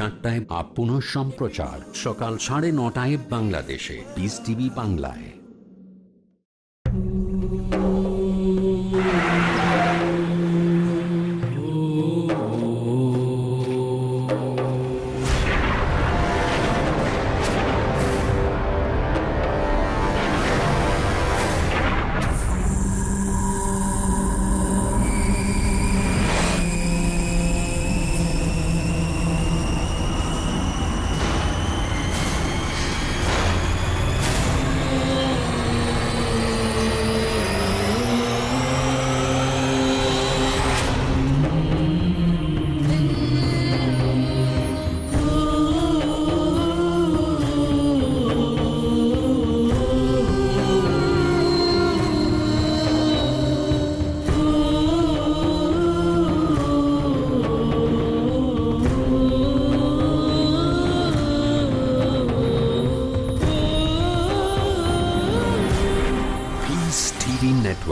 সাতটায় আপন সম্প্রচার সকাল সাড়ে নটায় বাংলাদেশে বিস টিভি বাংলায়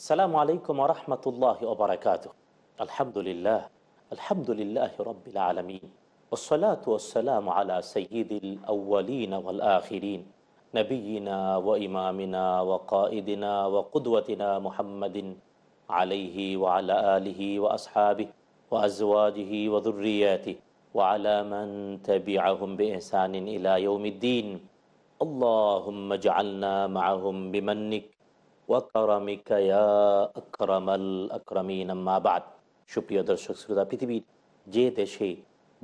السلام عليكم ورحمة الله وبركاته الحمد لله الحمد لله رب العالمين والصلاة والسلام على سيد الأولين والآخرين نبينا وإمامنا وقائدنا وقدوتنا محمد عليه وعلى آله وأصحابه وأزواجه وذرياته وعلى من تبعهم بإحسان إلى يوم الدين اللهم اجعلنا معهم بمنك সুপ্রিয় দর্শক শ্রোতা পৃথিবীর যে দেশে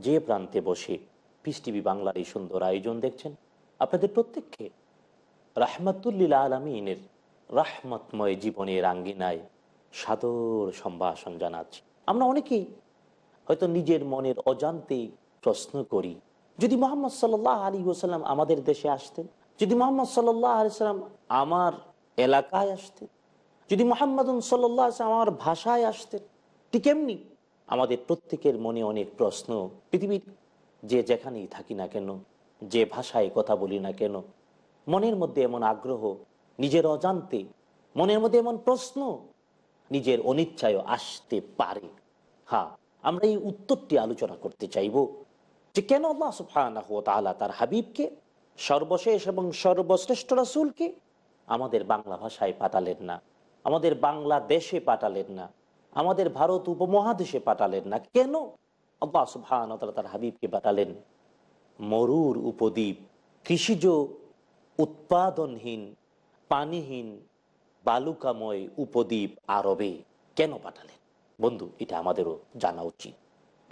যে প্রান্তে বসে পিস টিভি বাংলার এই সুন্দর আয়োজন দেখছেন আপনাদের প্রত্যেককে রাহমাতুল্লিল আলমিনের রাহমতময় জীবনের আঙ্গিনায় সাদর সম্ভাষণ জানাচ্ছি আমরা অনেকেই হয়তো নিজের মনের অজান্তেই প্রশ্ন করি যদি মোহাম্মদ সাল্লাহ আলী ওসাল্লাম আমাদের দেশে আসতেন যদি মোহাম্মদ সাল্লাহ আলি সাল্লাম আমার এলাকায় আসতেন যদি মোহাম্মদ সাল্লাহ আমার ভাষায় আসতেন ঠিক কেমনি আমাদের প্রত্যেকের মনে অনেক প্রশ্ন পৃথিবীর যে যেখানেই থাকি না কেন যে ভাষায় কথা বলি না কেন মনের মধ্যে এমন আগ্রহ নিজের অজান্তে মনের মধ্যে এমন প্রশ্ন নিজের অনিচ্ছায় আসতে পারে হ্যাঁ আমরা এই উত্তরটি আলোচনা করতে চাইব যে কেন আল্লাহ সুফানা তার হাবিবকে সর্বশেষ এবং সর্বশ্রেষ্ঠ রাসুলকে আমাদের বাংলা ভাষায় পাঠালেন না আমাদের বাংলাদেশে পাঠালেন না আমাদের ভারত উপমহাদেশে পাঠালেন না কেন আল্লাহ সুবহান তার হাবিবকে পাঠালেন মরুর উপদ্বীপ কৃষিজ উৎপাদনহীন পানিহীন বালুকাময় উপদ্বীপ আরবে কেন পাঠালেন বন্ধু এটা আমাদেরও জানা উচিত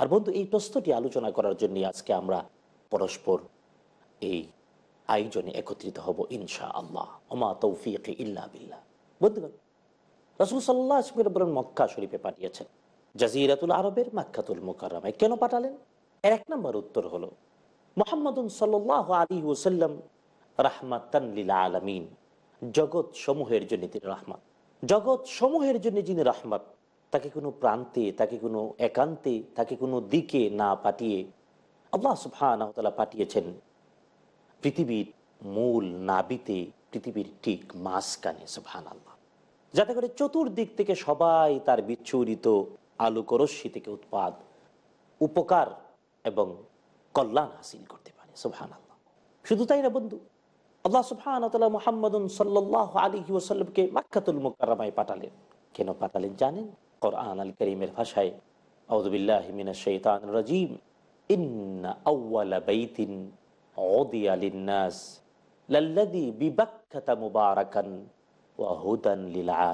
আর বন্ধু এই প্রশ্নটি আলোচনা করার জন্য আজকে আমরা পরস্পর এই আয়োজনে একত্রিত হব ইনশা আল্লাহ ওমা তৌফিক ইল্লা বিল্লাহ বুঝলেন রসুল সাল্লাহ আসমির বলেন মক্কা শরীফে পাঠিয়েছেন জাজিরাতুল আরবের মাক্ষাতুল মোকাররামায় কেন পাঠালেন এর এক নম্বর উত্তর হলো মোহাম্মদুন সাল্লাহ আলী ওসাল্লাম রাহমাত তানলিল আলমিন জগৎ সমূহের জন্য তিনি রাহমাত জগৎ সমূহের জন্য যিনি রাহমাত তাকে কোনো প্রান্তে তাকে কোনো একান্তে তাকে কোনো দিকে না পাঠিয়ে আল্লাহ সুফান পাঠিয়েছেন পৃথিবীর মূল নাবিতে পৃথিবীর ঠিক কানে সুফহান আল্লাহ যাতে করে চতুর্দিক থেকে সবাই তার বিচ্ছুরিত আলোকরশ্মি থেকে উৎপাদ উপকার এবং কল্যাণ হাসিল করতে পারে সুফহান আল্লাহ শুধু তাই না বন্ধু আল্লাহ সুফহান মোহাম্মদ সাল্লাহ আলী ওসাল্লামকে মাক্ষাতুল মোকারামায় পাঠালেন কেন পাঠালেন জানেন কোরআন আল করিমের ভাষায় আউদুবিল্লাহ মিনা শৈতান রাজিম ইন্না আউ্লা বাইতিন লাল্লাদি লীলা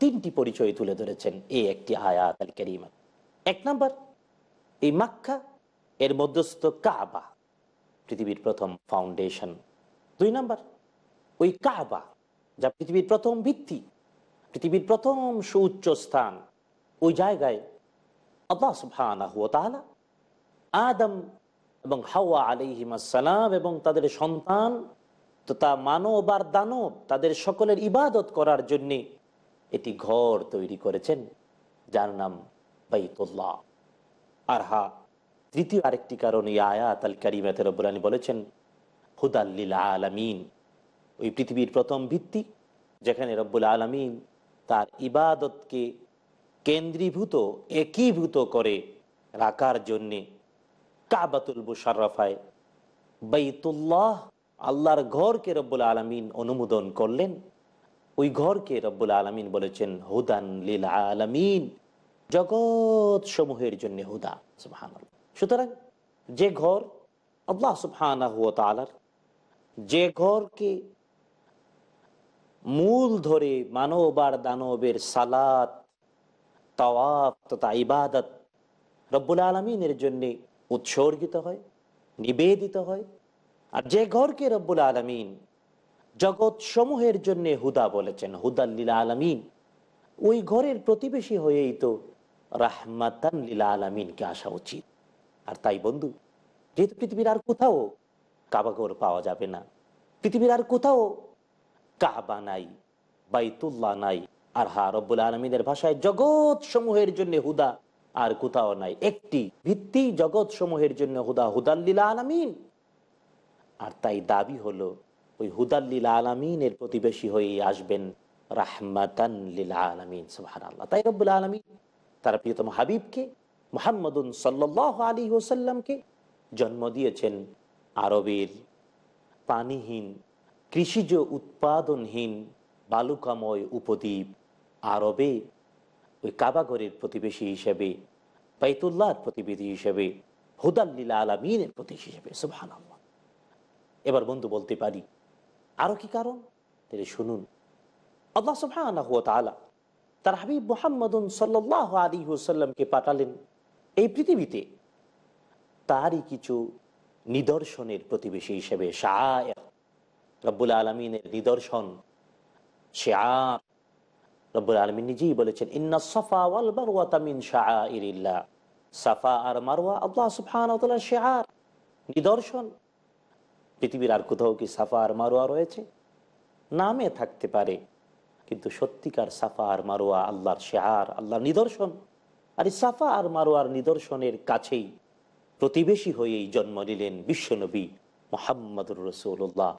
তিনটি পরিচয় তুলে ধরেছেন এই একটি আয়াত আল কারীমা এক নম্বর এই মাক্কা এর মধ্যস্থ কাবা পৃথিবীর প্রথম ফাউন্ডেশন দুই নম্বর ওই কাবা যা পৃথিবীর প্রথম ভিত্তি পৃথিবীর প্রথম সুউচ্চ স্থান ওই জায়গায় আল্লাহ আদম এবং হাওয়া আলিহিমাসালাম এবং তাদের সন্তান তথা মানব আর দানব তাদের সকলের ইবাদত করার জন্য এটি ঘর তৈরি করেছেন যার নাম বাইতুল্লাহ আর হা তৃতীয় আরেকটি কারণ এই আয়াত আল কারিমাতে রব্বুলানি বলেছেন হুদাল্লিল আলামিন ওই পৃথিবীর প্রথম ভিত্তি যেখানে রব্বুল আলামিন তার ইবাদতকে কেন্দ্রীভূত একীভূত করে রাখার জন্যে কাবাতুল মুশারফায় বাইতুল্লাহ আল্লাহর ঘরকে রব্বুল আলমিন অনুমোদন করলেন ওই ঘরকে রব্বুল আলমিন বলেছেন হুদান লীল আলমিন জগৎ সমূহের জন্য হুদা সুবহান সুতরাং যে ঘর আল্লাহ সুবহান যে ঘরকে মূল ধরে মানব আর দানবের সালাত তাওয়াব তথা ইবাদত রব্বুল আলমিনের জন্যে উৎসর্গিত হয় নিবেদিত হয় আর যে ঘরকে রব্বুল আলমিন জগৎ সমূহের জন্যে হুদা বলেছেন হুদাল্লীলা আলমিন ওই ঘরের প্রতিবেশী হয়েই তো রাহমাতান লীলা আলমিনকে আসা উচিত আর তাই বন্ধু যেহেতু পৃথিবীর আর কোথাও কাবাগর পাওয়া যাবে না পৃথিবীর আর কোথাও কাবা নাই বাইতুল্লাহ নাই আর হা রব্বুল আলমিনের ভাষায় জগৎ সমূহের জন্য হুদা আর কোথাও নাই একটি ভিত্তি জগৎ সমূহের জন্য হুদা হুদাল্লীলা আলামিন আর তাই দাবি হলো ওই হুদাল্লীলা আলামিনের প্রতিবেশী হয়ে আসবেন রাহমাতান লীলা আলামিন আল্লাহ তাই রব্বুল আলমিন তার প্রিয়তম হাবিবকে মোহাম্মদুন সাল্লাহ আলী হোসাল্লামকে জন্ম দিয়েছেন আরবের পানিহীন কৃষিজ উৎপাদনহীন বালুকাময় উপদ্বীপ আরবে ওই কাবাগরের প্রতিবেশী হিসেবে বাইতুল্লাহর প্রতিবেশী হিসেবে হুদাল্লীলা আলমিনের প্রতিবেশী হিসেবে সুবাহান আল্লাহ এবার বন্ধু বলতে পারি আরও কি কারণ তাহলে শুনুন আল্লাহ সুবহান তার হাবিব মোহাম্মদুন সাল্লাহ আলী হুসাল্লামকে পাঠালেন এই পৃথিবীতে তারই কিছু নিদর্শনের প্রতিবেশী হিসেবে শাহ রব্বুল আলমিনের নিদর্শন শেয়ার রব্বুল আলমী নিজেই বলেছেন ইন্না সফা ওয়াল মারওয়া তামিন শাআইরিল্লাহ সাফা আর মারওয়া আল্লাহ সুবহানাহু সুফান শেহার নিদর্শন পৃথিবীর আর কোথাও কি সাফা আর মারওয়া রয়েছে নামে থাকতে পারে কিন্তু সত্যিকার সাফা আর মারোয়া আল্লাহর শেহার আল্লাহর নিদর্শন আর এই সাফা আর মারোয়ার নিদর্শনের কাছেই প্রতিবেশী হয়েই জন্ম নিলেন বিশ্বনবী মোহাম্মদুর রসুল্লাহ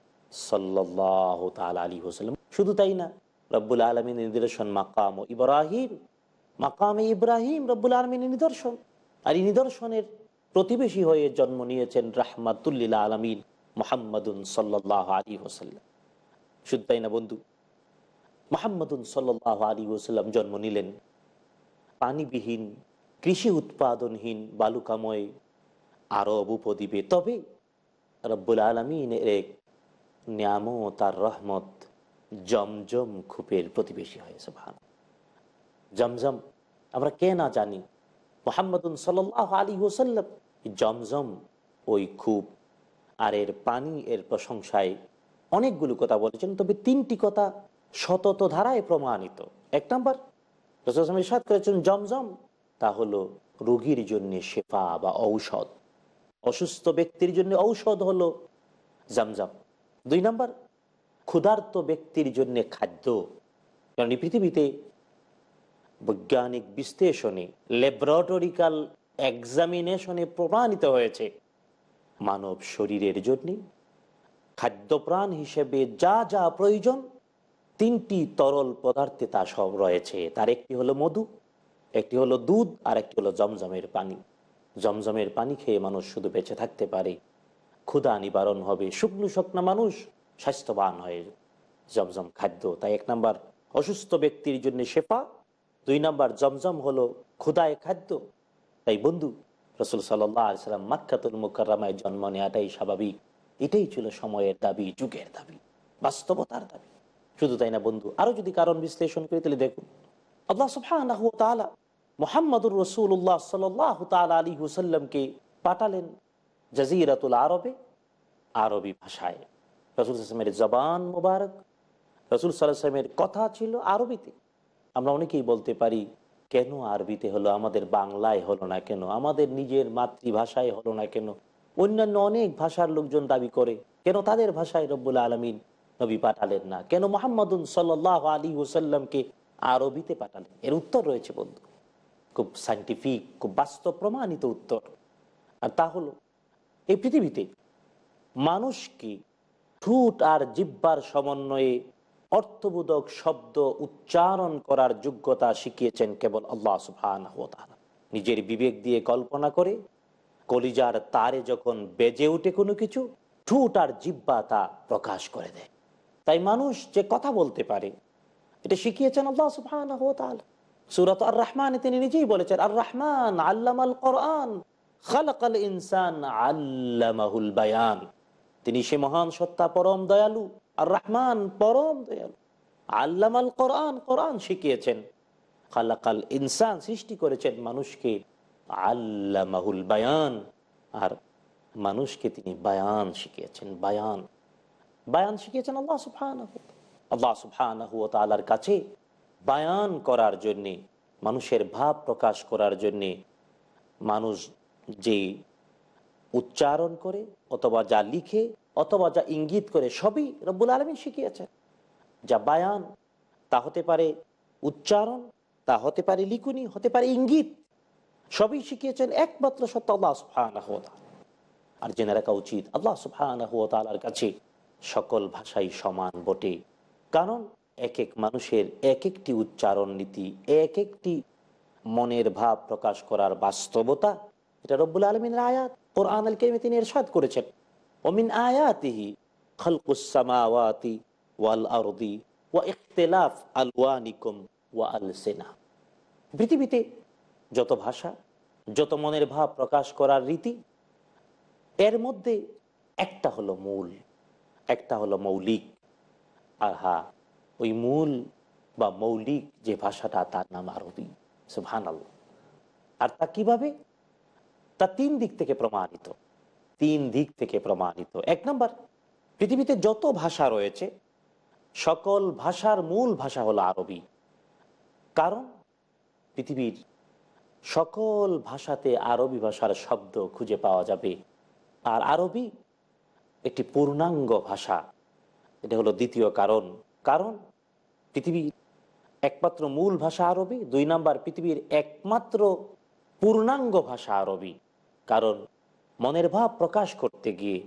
সাল্লাহ তাল আলী হোসালাম শুধু তাই না রব্বুল আলমীর নিদর্শন মাকাম ইব্রাহিম মাকামে ইব্রাহিম রব্বুল আলমিনের নিদর্শন আর এই নিদর্শনের প্রতিবেশী হয়ে জন্ম নিয়েছেন রাহমাতুল্লিলা আলমিন মোহাম্মদুন সাল্লাহ আলী হোসাল্লাম শুধু তাই না বন্ধু মোহাম্মদুন সাল্লাহ আলী ওসাল্লাম জন্ম নিলেন পানিবিহীন কৃষি উৎপাদনহীন বালুকাময় আরব উপদ্বীপে তবে রব্বুল আলমিনের এক নিয়ামত আর রহমত জমজম খুপের প্রতিবেশী হয়েছে সুবাহ জমজম আমরা কে না জানি মোহাম্মদ সাল আলী হোসাল্লাম জমজম ওই খুব আর এর পানি এর প্রশংসায় অনেকগুলো কথা বলেছেন তবে তিনটি কথা সতত ধারায় প্রমাণিত এক নম্বর রসুলাম করেছেন জমজম তা হলো রোগীর জন্য শেফা বা ঔষধ অসুস্থ ব্যক্তির জন্য ঔষধ হলো জমজম দুই নম্বর ক্ষুধার্ত ব্যক্তির জন্য খাদ্য কারণ এই পৃথিবীতে বৈজ্ঞানিক বিশ্লেষণে ল্যাবরেটরিক্যাল এক্সামিনেশনে প্রমাণিত হয়েছে মানব শরীরের জন্য খাদ্যপ্রাণ হিসেবে যা যা প্রয়োজন তিনটি তরল পদার্থে তা সব রয়েছে তার একটি হলো মধু একটি হলো দুধ আর একটি হলো জমজমের পানি জমজমের পানি খেয়ে মানুষ শুধু বেঁচে থাকতে পারে ক্ষুধা নিবারণ হবে শুকনো শুকনা মানুষ স্বাস্থ্যবান হয় জমজম খাদ্য তাই এক নাম্বার অসুস্থ ব্যক্তির জন্য শেফা দুই নাম্বার জমজম হলো ক্ষুদায় খাদ্য তাই বন্ধু রসুল সাল্লাম মাক্ষাতুল মুকাররামায় জন্ম নেওয়াটাই স্বাভাবিক এটাই ছিল সময়ের দাবি যুগের দাবি বাস্তবতার দাবি শুধু তাই না বন্ধু আরো যদি কারণ বিশ্লেষণ করি তাহলে দেখুন আল্লাহ মোহাম্মদুর রসুল্লাহ সাল্লাহ আলী হুসাল্লামকে পাঠালেন জাজিরাতুল আরবে আরবি ভাষায় রসুল সাল্লামের জবান মুবারক রসুল সাল্লাহ কথা ছিল আরবিতে আমরা অনেকেই বলতে পারি কেন আরবিতে হলো আমাদের বাংলায় হলো না কেন আমাদের নিজের মাতৃভাষায় হলো না কেন অন্যান্য অনেক ভাষার লোকজন দাবি করে কেন তাদের ভাষায় রব্বুল আলমিন নবী পাঠালেন না কেন মোহাম্মদ সাল্ল আলী ওসাল্লামকে আরবিতে পাঠালেন এর উত্তর রয়েছে বন্ধু খুব সাইন্টিফিক খুব বাস্তব প্রমাণিত উত্তর আর তা হলো এই পৃথিবীতে মানুষকে ঠুট আর জিব্বার সমন্বয়ে অর্থবোধক শব্দ উচ্চারণ করার যোগ্যতা শিখিয়েছেন কেবল আল্লাহ সুফান নিজের বিবেক দিয়ে কল্পনা করে কলিজার তারে যখন বেজে ওঠে কোনো কিছু ঠুট আর জিব্বা তা প্রকাশ করে দেয় তাই মানুষ যে কথা বলতে পারে এটা শিখিয়েছেন আল্লাহ সুফান সুরত আর রহমানে তিনি নিজেই বলেছেন আর রহমান আল্লাম আল কোরআন খালাকাল ইনসান আল্লামাহুল বায়ান তিনি সে মহান সত্তা পরম দয়ালু আর রহমান পরম দয়ালু আল্লামাল কোরআন কোরআন শিখিয়েছেন খালাকাল ইনসান সৃষ্টি করেছেন মানুষকে আল্লামাহুল বায়ান আর মানুষকে তিনি বায়ান শিখিয়েছেন বায়ান বায়ান শিখিয়েছেন আল্লাহ সুফান আল্লাহ সুফান তালার কাছে বায়ান করার জন্যে মানুষের ভাব প্রকাশ করার জন্যে মানুষ যে উচ্চারণ করে অথবা যা লিখে অথবা যা ইঙ্গিত করে সবই রব্বুল আলমিন শিখিয়েছেন যা বায়ান তা হতে পারে উচ্চারণ তা হতে পারে লিখুনি হতে পারে ইঙ্গিত সবই শিখিয়েছেন একমাত্র সত্য আল্লাহ আর জেনে রাখা উচিত আল্লাহ সুফানাহ তালার কাছে সকল ভাষাই সমান বটে কারণ এক এক মানুষের এক একটি উচ্চারণ নীতি এক একটি মনের ভাব প্রকাশ করার বাস্তবতা এটা রব্বুল আলমিনের আয়াত কোরআন আল কেমে তিনি এরশাদ করেছেন অমিন আয়াতিহি খালকুসামাওয়াতি ওয়াল আরদি ওয়া ইখতলাফ আলওয়ানিকুম ওয়া আল সেনা পৃথিবীতে যত ভাষা যত মনের ভাব প্রকাশ করার রীতি এর মধ্যে একটা হলো মূল একটা হলো মৌলিক আর হা ওই মূল বা মৌলিক যে ভাষাটা তার নাম আরবি ভানাল আর তা কিভাবে তা তিন দিক থেকে প্রমাণিত তিন দিক থেকে প্রমাণিত এক নম্বর পৃথিবীতে যত ভাষা রয়েছে সকল ভাষার মূল ভাষা হলো আরবি কারণ পৃথিবীর সকল ভাষাতে আরবি ভাষার শব্দ খুঁজে পাওয়া যাবে আর আরবি একটি পূর্ণাঙ্গ ভাষা এটা হলো দ্বিতীয় কারণ কারণ পৃথিবীর একমাত্র মূল ভাষা আরবি দুই নাম্বার পৃথিবীর একমাত্র পূর্ণাঙ্গ ভাষা আরবি কারণ মনের ভাব প্রকাশ করতে গিয়ে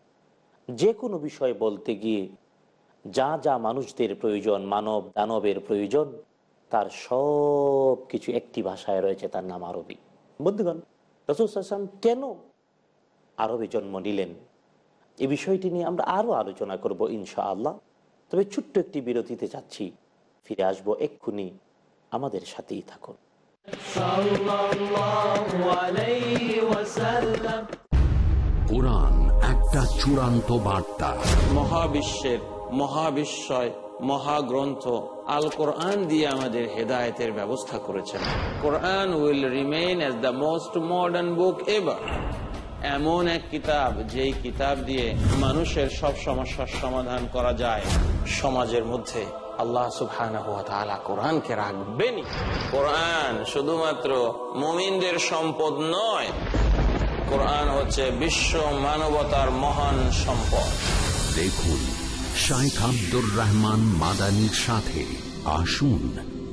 যে কোনো বিষয় বলতে গিয়ে যা যা মানুষদের প্রয়োজন মানব দানবের প্রয়োজন তার সব কিছু একটি ভাষায় রয়েছে তার নাম আরবি বন্ধুগণ রসুল আসলাম কেন আরবে জন্ম নিলেন এ বিষয়টি নিয়ে আমরা আরও আলোচনা করব ইনশা আল্লাহ তবে ছোট্ট একটি বিরতিতে যাচ্ছি ফিরে আসবো এক্ষুনি আমাদের সাথেই থাকুন কোরআন একটা চূড়ান্ত বার্তা মহাবিশ্বের মহাবিশ্বয় মহাগ্রন্থ আল কোরআন দিয়ে আমাদের হেদায়তের ব্যবস্থা করেছেন Quran will remain as the most modern book ever এমন এক কিতাব যেই কিতাব দিয়ে মানুষের সব সমস্যার সমাধান করা যায় সমাজের মধ্যে আল্লাহ সুবহানাহ তাআলা কোরআনকে রাখবেনই কোরআন শুধুমাত্র মমিনদের সম্পদ নয় কোরআন হচ্ছে বিশ্ব মানবতার মহান সম্পদ দেখুন শাইখ আব্দুর রহমান মাদানির সাথে আসুন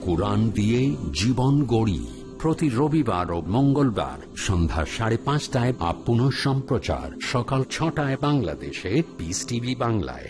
কোরআন দিয়ে জীবন গড়ি প্রতি রবিবার ও মঙ্গলবার সন্ধ্যা সাড়ে পাঁচটায় আপ সম্প্রচার সকাল ছটায় বাংলাদেশে পিস টিভি বাংলায়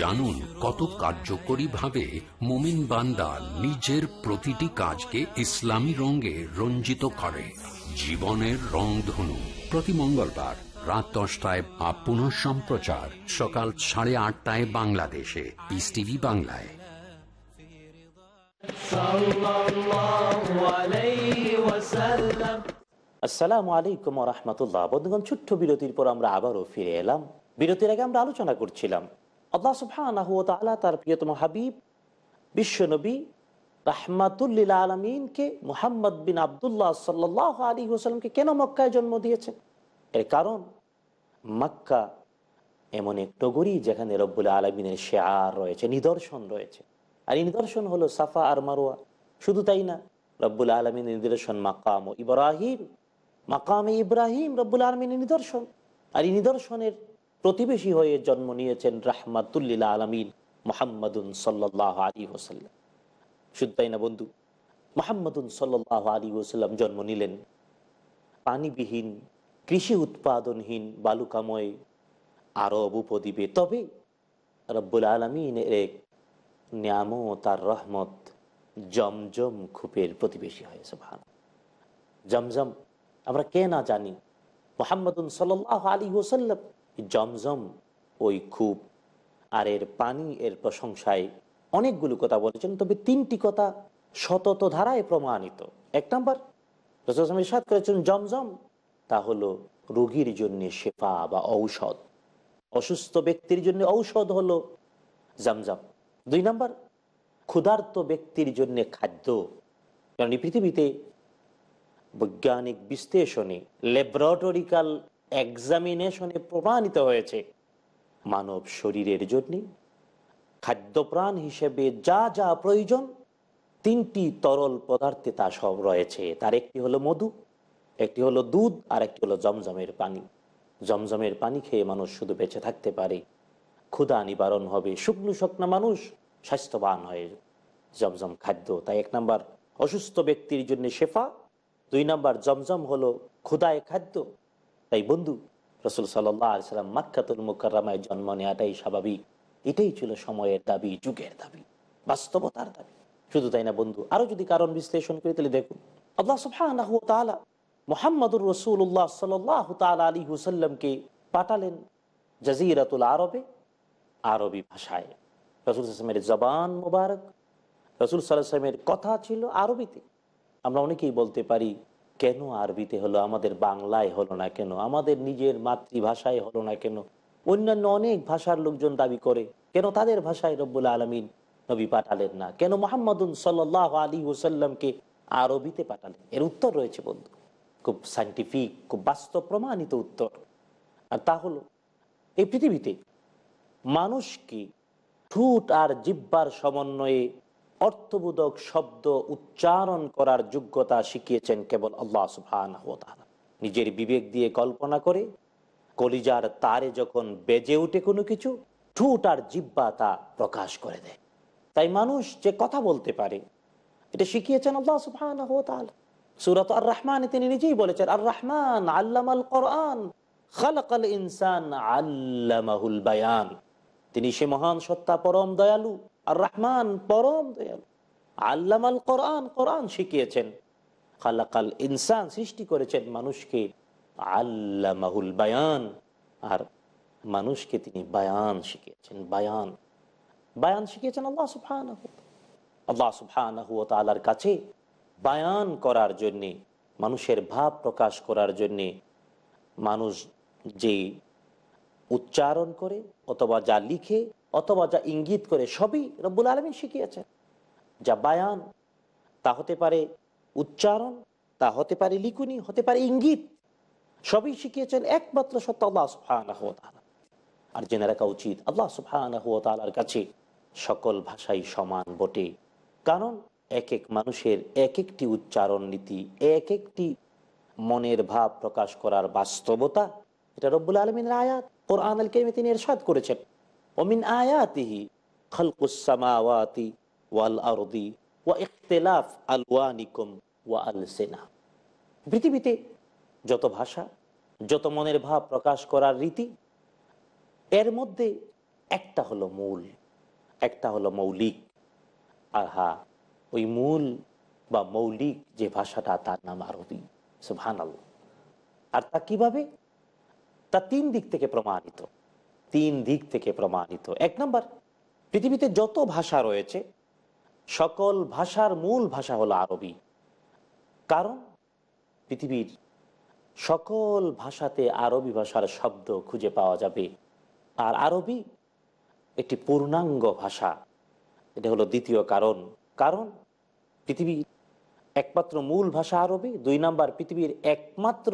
জানুন কত কার্যকরী ভাবে মোমিন বান্দা নিজের প্রতিটি কাজকে ইসলামী রঙে রঞ্জিত করে জীবনের রং ধনু প্রতি মঙ্গলবার রাত দশটায় বা পুনঃ সম্প্রচার সকাল সাড়ে আটটায় বাংলাদেশে পিস টিভি বাংলায় আসসালামু আলাইকুম রহমতুল্লাহ বন্ধুগণ ছোট্ট বিরতির পর আমরা আবারও ফিরে এলাম বিরতির আগে আমরা আলোচনা করছিলাম আল্লাহ সুবহানাহু তার প্রিয়তম হাবিব বিশ্বনবী রাহমাতুল্লিল আলমিনকে মুহাম্মদ বিন আবদুল্লাহ সাল্লাহ আলী হোসালামকে কেন মক্কায় জন্ম দিয়েছেন এর কারণ মক্কা এমন এক নগরী যেখানে রব্বুল আলমিনের শেয়ার রয়েছে নিদর্শন রয়েছে আর এই নিদর্শন হলো সাফা আর মারোয়া শুধু তাই না রব্বুল আলমিনের নিদর্শন মাকাম ও ইব্রাহিম মাকামে ইব্রাহিম রব্বুল আলমিনের নিদর্শন আর এই নিদর্শনের প্রতিবেশী হয়ে জন্ম নিয়েছেন রাহমাতুল্লিলা আলমিন মোহাম্মদুন সাল্লাহ আলী ওসাল্লাম শুধু তাই না বন্ধু মোহাম্মদুন সাল্লাহ আলী ওসাল্লাম জন্ম নিলেন পানিবিহীন কৃষি উৎপাদনহীন বালুকাময় আরব উপদ্বীপে তবে রব্বুল আলমিনের এক ন্যামো তার রহমত জমজম খুপের প্রতিবেশী হয়েছে ভান জমজম আমরা কে না জানি মোহাম্মদুন সাল্লাহ আলী ওসাল্লাম জমজম ওই খুব আর এর পানি এর প্রশংসায় অনেকগুলো কথা বলেছেন তবে তিনটি কথা সতত ধারায় প্রমাণিত এক নম্বর সাত করেছেন জমজম তা হলো রোগীর জন্য শেফা বা ঔষধ অসুস্থ ব্যক্তির জন্য ঔষধ হলো জমজম দুই নম্বর ক্ষুধার্ত ব্যক্তির জন্য খাদ্য কারণ এই পৃথিবীতে বৈজ্ঞানিক বিশ্লেষণে ল্যাবরেটরিক্যাল এক্সামিনেশনে প্রমাণিত হয়েছে মানব শরীরের জন্য খাদ্যপ্রাণ হিসেবে যা যা প্রয়োজন তিনটি তরল পদার্থে তা সব রয়েছে তার একটি হলো মধু একটি হলো দুধ আর একটি হলো জমজমের পানি জমজমের পানি খেয়ে মানুষ শুধু বেঁচে থাকতে পারে ক্ষুধা নিবারণ হবে শুকনো শুকনা মানুষ স্বাস্থ্যবান হয়ে জমজম খাদ্য তাই এক নাম্বার অসুস্থ ব্যক্তির জন্য শেফা দুই নাম্বার জমজম হলো ক্ষুদায় খাদ্য তাই বন্ধু রসুল সাল্লাহ আল আলসালাম মাক্ষাতুল মুকাররামায় জন্ম নেওয়াটাই স্বাভাবিক এটাই ছিল সময়ের দাবি যুগের দাবি বাস্তবতার দাবি শুধু তাই না বন্ধু আরও যদি কারণ বিশ্লেষণ করি তাহলে দেখুন আল্লাহ সুফানাহ তালা মোহাম্মদুর রসুল্লাহ সাল্লাহ তাল আলী হুসাল্লামকে পাঠালেন জাজিরাতুল আরবে আরবি ভাষায় রসুল সালামের জবান মুবারক রসুল সাল্লাহ আসলামের কথা ছিল আরবিতে আমরা অনেকেই বলতে পারি কেন আরবিতে হলো আমাদের বাংলায় হলো না কেন আমাদের নিজের মাতৃভাষায় হলো না কেন অন্যান্য অনেক ভাষার লোকজন দাবি করে কেন তাদের ভাষায় রব্বুল আলমিন নবী পাঠালেন না কেন মোহাম্মদ সাল্লাহ আলী ওসাল্লামকে আরবিতে পাঠালেন এর উত্তর রয়েছে বন্ধু খুব সাইন্টিফিক খুব বাস্তব প্রমাণিত উত্তর আর তা হলো এই পৃথিবীতে মানুষকে ঠুট আর জিব্বার সমন্বয়ে অর্থবোধক শব্দ উচ্চারণ করার যোগ্যতা শিখিয়েছেন কেবল আল্লাহ সুফান নিজের বিবেক দিয়ে কল্পনা করে কলিজার তারে যখন বেজে উঠে কোনো কিছু ঠুটার জিব্বা তা প্রকাশ করে দেয় তাই মানুষ যে কথা বলতে পারে এটা শিখিয়েছেন আল্লাহ সুফান সুরত আর রহমানে তিনি নিজেই বলেছেন আর রহমান আল্লাম আল কোরআন খালাকাল ইনসান আল্লামাহুল বায়ান তিনি সে মহান সত্তা পরম দয়ালু আর রহমান পরম দয়ালু আল্লামাল কোরআন কোরআন শিখিয়েছেন খালাকাল ইনসান সৃষ্টি করেছেন মানুষকে আল্লামাহুল বায়ান আর মানুষকে তিনি বায়ান শিখিয়েছেন বায়ান বায়ান শিখিয়েছেন আল্লাহ সুফান আল্লাহ সুফান তালার কাছে বায়ান করার জন্যে মানুষের ভাব প্রকাশ করার জন্যে মানুষ যে উচ্চারণ করে অথবা যা লিখে অথবা যা ইঙ্গিত করে সবই রব্বুল আলমী শিখিয়েছেন যা বায়ান তা হতে পারে উচ্চারণ তা হতে পারে লিকুনি হতে পারে ইঙ্গিত সবই শিখিয়েছেন একমাত্র সত্য আল্লাহ সুফানাহ আর জেনে রাখা উচিত আল্লাহ সুফানাহ তালার কাছে সকল ভাষাই সমান বটে কারণ এক এক মানুষের এক একটি উচ্চারণ নীতি এক একটি মনের ভাব প্রকাশ করার বাস্তবতা এটা রব্বুল আলমিনের আয়াত ওর আল কেমি তিনি এরশাদ করেছেন অমিন আয়াতিহি খালকুসামাওয়াতি ওয়াল আরদি ওয়া ইখতলাফ আলওয়ানিকুম ওয়া আলসিনা পৃথিবীতে যত ভাষা যত মনের ভাব প্রকাশ করার রীতি এর মধ্যে একটা হলো মূল একটা হলো মৌলিক আর হা ওই মূল বা মৌলিক যে ভাষাটা তার নাম আরবি ভানাল আর তা কিভাবে তা তিন দিক থেকে প্রমাণিত তিন দিক থেকে প্রমাণিত এক নম্বর পৃথিবীতে যত ভাষা রয়েছে সকল ভাষার মূল ভাষা হলো আরবি কারণ পৃথিবীর সকল ভাষাতে আরবি ভাষার শব্দ খুঁজে পাওয়া যাবে আর আরবি একটি পূর্ণাঙ্গ ভাষা এটা হলো দ্বিতীয় কারণ কারণ পৃথিবীর একমাত্র মূল ভাষা আরবি দুই নাম্বার পৃথিবীর একমাত্র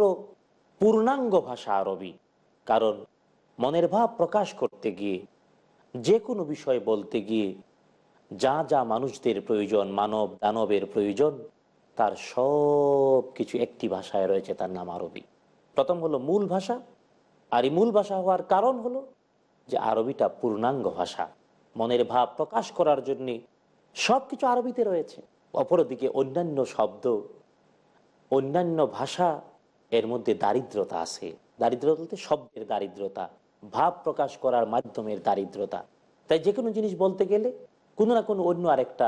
পূর্ণাঙ্গ ভাষা আরবি কারণ মনের ভাব প্রকাশ করতে গিয়ে যে কোনো বিষয় বলতে গিয়ে যা যা মানুষদের প্রয়োজন মানব দানবের প্রয়োজন তার সব কিছু একটি ভাষায় রয়েছে তার নাম আরবি প্রথম হলো মূল ভাষা আর এই মূল ভাষা হওয়ার কারণ হলো যে আরবিটা পূর্ণাঙ্গ ভাষা মনের ভাব প্রকাশ করার জন্যে সব কিছু আরবিতে রয়েছে অপরদিকে অন্যান্য শব্দ অন্যান্য ভাষা এর মধ্যে দারিদ্রতা আছে দারিদ্রতা বলতে শব্দের দারিদ্রতা ভাব প্রকাশ করার মাধ্যমের দারিদ্রতা তাই যে কোনো জিনিস বলতে গেলে কোনো না কোনো অন্য আরেকটা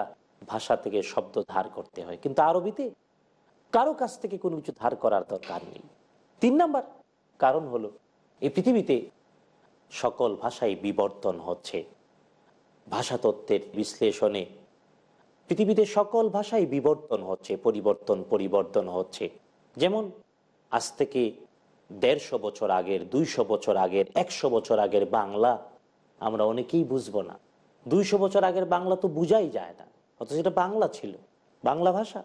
ভাষা থেকে শব্দ ধার করতে হয় কিন্তু আরবিতে কারো কাছ থেকে কোনো কিছু ধার করার দরকার নেই তিন নাম্বার কারণ হলো এই পৃথিবীতে সকল ভাষাই বিবর্তন হচ্ছে ভাষাতত্ত্বের বিশ্লেষণে পৃথিবীতে সকল ভাষাই বিবর্তন হচ্ছে পরিবর্তন পরিবর্তন হচ্ছে যেমন আজ থেকে দেড়শো বছর আগের দুইশো বছর আগের একশো বছর আগের বাংলা আমরা অনেকেই বুঝবো না দুইশো বছর আগের বাংলা তো বুঝাই যায় না অথচ এটা বাংলা ছিল বাংলা ভাষা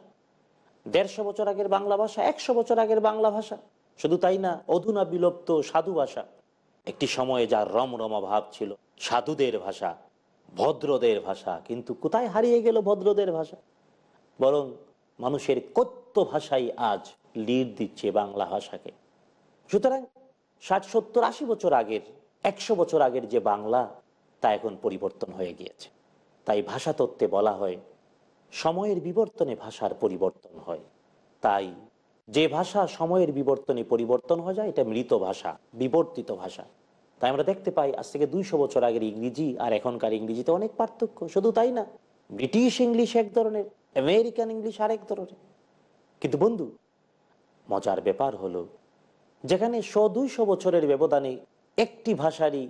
দেড়শো বছর আগের বাংলা ভাষা একশো বছর আগের বাংলা ভাষা শুধু তাই না অধুনা বিলুপ্ত সাধু ভাষা একটি সময়ে যার রমরমা ভাব ছিল সাধুদের ভাষা ভদ্রদের ভাষা কিন্তু কোথায় হারিয়ে গেল ভদ্রদের ভাষা বরং মানুষের কত্য ভাষাই আজ লিড দিচ্ছে বাংলা ভাষাকে সুতরাং ষাট সত্তর আশি বছর আগের একশো বছর আগের যে বাংলা তা এখন পরিবর্তন হয়ে গিয়েছে তাই ভাষাতত্ত্বে বলা হয় সময়ের বিবর্তনে ভাষার পরিবর্তন হয় তাই যে ভাষা সময়ের বিবর্তনে পরিবর্তন হয়ে যায় এটা মৃত ভাষা বিবর্তিত ভাষা তাই আমরা দেখতে পাই আজ থেকে দুইশো বছর আগের ইংরেজি আর এখনকার ইংরেজিতে অনেক পার্থক্য শুধু তাই না ব্রিটিশ ইংলিশ এক ধরনের আমেরিকান ইংলিশ আরেক ধরনের কিন্তু বন্ধু মজার ব্যাপার হলো যেখানে শ দুইশো বছরের ব্যবধানে একটি ভাষারই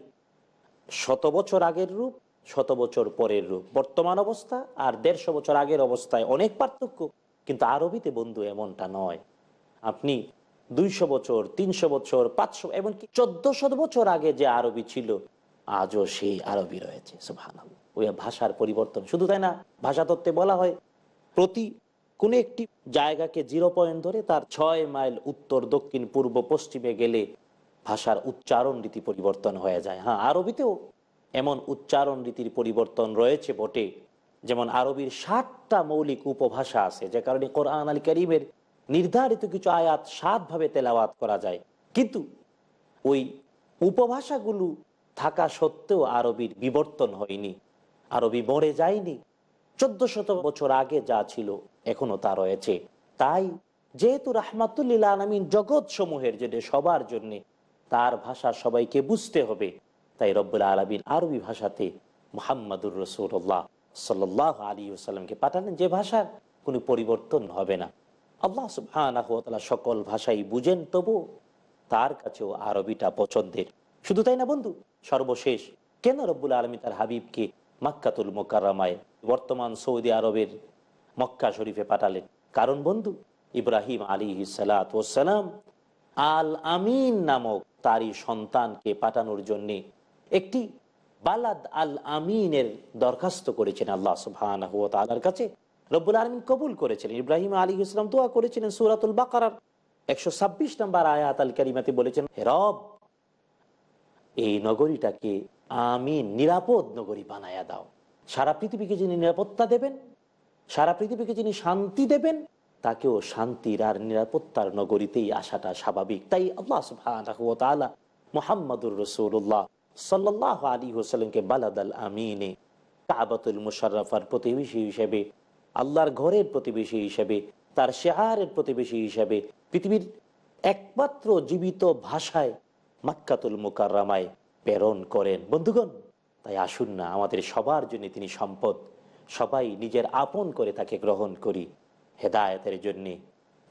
শত বছর আগের রূপ শত বছর পরের রূপ বর্তমান অবস্থা আর দেড়শো বছর আগের অবস্থায় অনেক পার্থক্য কিন্তু আরবিতে বন্ধু এমনটা নয় আপনি দুইশো বছর তিনশো বছর পাঁচশো এমনকি শত বছর আগে যে আরবি ছিল আজও সেই আরবি রয়েছে ওই ভাষার পরিবর্তন শুধু তাই না তত্ত্বে বলা হয় প্রতি কোনো একটি জায়গাকে জিরো পয়েন্ট ধরে তার ছয় মাইল উত্তর দক্ষিণ পূর্ব পশ্চিমে গেলে ভাষার উচ্চারণ রীতি পরিবর্তন হয়ে যায় হ্যাঁ আরবিতেও এমন উচ্চারণ রীতির পরিবর্তন রয়েছে বটে যেমন আরবির ষাটটা মৌলিক উপভাষা আছে যে কারণে কোরআন আল করিমের নির্ধারিত কিছু আয়াত সাতভাবে তেলাওয়াত করা যায় কিন্তু ওই উপভাষাগুলো থাকা সত্ত্বেও আরবির বিবর্তন হয়নি আরবি মরে যায়নি চোদ্দ শত বছর আগে যা ছিল এখনো তা রয়েছে তাই যেহেতু রাহমাতুল্লিল আলমিন জগৎ সমূহের যেটা সবার জন্য তার ভাষা সবাইকে বুঝতে হবে তাই রব্বুল আলমিন আরবি ভাষাতে মোহাম্মদুর রসুল্লাহ সাল আলী সাল্লামকে পাঠালেন যে ভাষার কোনো পরিবর্তন হবে না আল্লাহ সুবাহতালা সকল ভাষাই বুঝেন তবু তার কাছেও আরবিটা পছন্দের শুধু তাই না বন্ধু সর্বশেষ কেন রব্বুল আলমী তার হাবিবকে মাক্কাতুল মোকারামায় বর্তমান সৌদি আরবের মক্কা শরীফে পাঠালেন কারণ বন্ধু ইব্রাহিম আলী সালাতাম আল আমিন নামক তারই সন্তানকে পাঠানোর জন্যে একটি বালাদ আল আমিনের দরখাস্ত করেছেন আল্লাহ সুহান আলার কাছে রব্বুল আলমিন কবুল করেছিলেন ইব্রাহিম আলী ইসলাম দোয়া করেছিলেন সুরাতুল বাকার একশো ছাব্বিশ নম্বর আয়াত আল কারিমাতে বলেছেন রব এই নগরীটাকে আমিন নিরাপদ নগরী বানায়া দাও সারা পৃথিবীকে যিনি নিরাপত্তা দেবেন সারা পৃথিবীকে যিনি শান্তি দেবেন তাকেও শান্তির আর নিরাপত্তার নগরীতেই আসাটা স্বাভাবিক তাই আল্লাহ মোহাম্মদুর রসুল্লাহ সাল্লাহ আলী বালাদ আল আমিনে কাবাতুল মুশারফার প্রতিবেশী হিসেবে আল্লাহর ঘরের প্রতিবেশী হিসেবে তার শেহারের প্রতিবেশী হিসেবে পৃথিবীর একমাত্র জীবিত ভাষায় মাক্কাতুল মুকাররামায় প্রেরণ করেন বন্ধুগণ তাই আসুন না আমাদের সবার জন্য তিনি সম্পদ সবাই নিজের আপন করে তাকে গ্রহণ করি হেদায়তের জন্য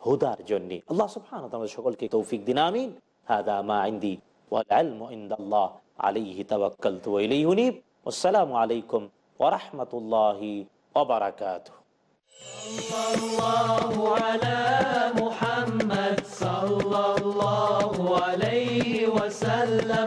হুদার জন্য আল্লাহ সুফান আমাদের সকলকে তৌফিক দিন আমিন হাদা মা আইন্দি والعلم عند الله عليه توكلت وإليه نيب والسلام عليكم ورحمة الله وبركاته صلى الله على محمد صلى الله عليه وسلم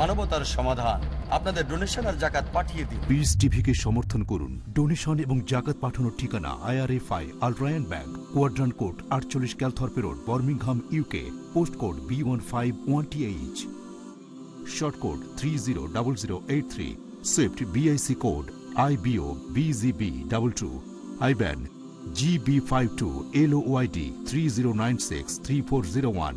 মানবতার সমাধান আপনাদের ডোনেশন আর জাকাত পাঠিয়ে দিন টিভি কে সমর্থন করুন ডোনেশন এবং জাকাত পাঠানোর ঠিকানা আই আলট্রায়ন ব্যাংক কোয়াড্রান কোড আটচল্লিশ Calthorpe road Birmingham UK post code B one five one T H short code three zero double zero eight three swift BIC code IBO BGB double two IBAN GB five two L YD three zero nine six three four zero one